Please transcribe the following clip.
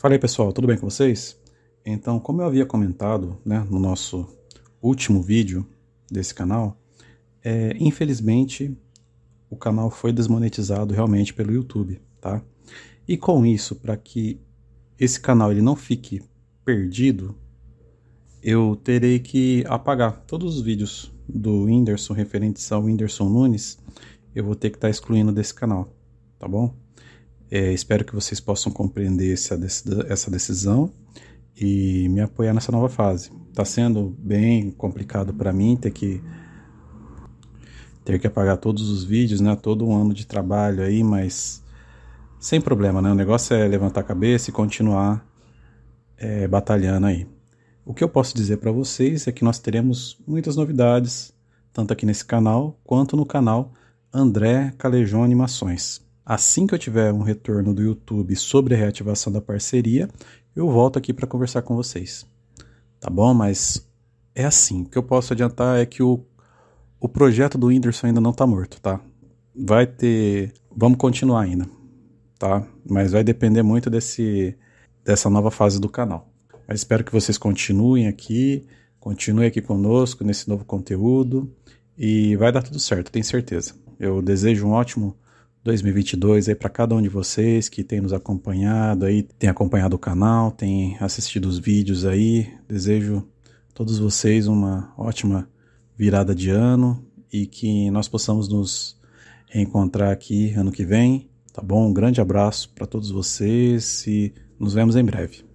Fala aí pessoal, tudo bem com vocês? Então, como eu havia comentado né, no nosso último vídeo desse canal, é, infelizmente o canal foi desmonetizado realmente pelo YouTube, tá? E com isso, para que esse canal ele não fique perdido, eu terei que apagar todos os vídeos do Whindersson referentes ao Whindersson Nunes, eu vou ter que estar tá excluindo desse canal, tá bom? É, espero que vocês possam compreender essa, essa decisão e me apoiar nessa nova fase. Está sendo bem complicado para mim ter que ter que apagar todos os vídeos, né? Todo um ano de trabalho aí, mas sem problema, né? O negócio é levantar a cabeça e continuar é, batalhando aí. O que eu posso dizer para vocês é que nós teremos muitas novidades, tanto aqui nesse canal quanto no canal André Calejão Animações. Assim que eu tiver um retorno do YouTube sobre a reativação da parceria, eu volto aqui para conversar com vocês. Tá bom? Mas é assim. O que eu posso adiantar é que o, o projeto do Whindersson ainda não está morto, tá? Vai ter. Vamos continuar ainda, tá? Mas vai depender muito desse, dessa nova fase do canal. Mas espero que vocês continuem aqui, continuem aqui conosco nesse novo conteúdo e vai dar tudo certo, tenho certeza. Eu desejo um ótimo 2022 aí para cada um de vocês que tem nos acompanhado aí, tem acompanhado o canal, tem assistido os vídeos aí. Desejo a todos vocês uma ótima virada de ano e que nós possamos nos reencontrar aqui ano que vem, tá bom? Um grande abraço para todos vocês e nos vemos em breve.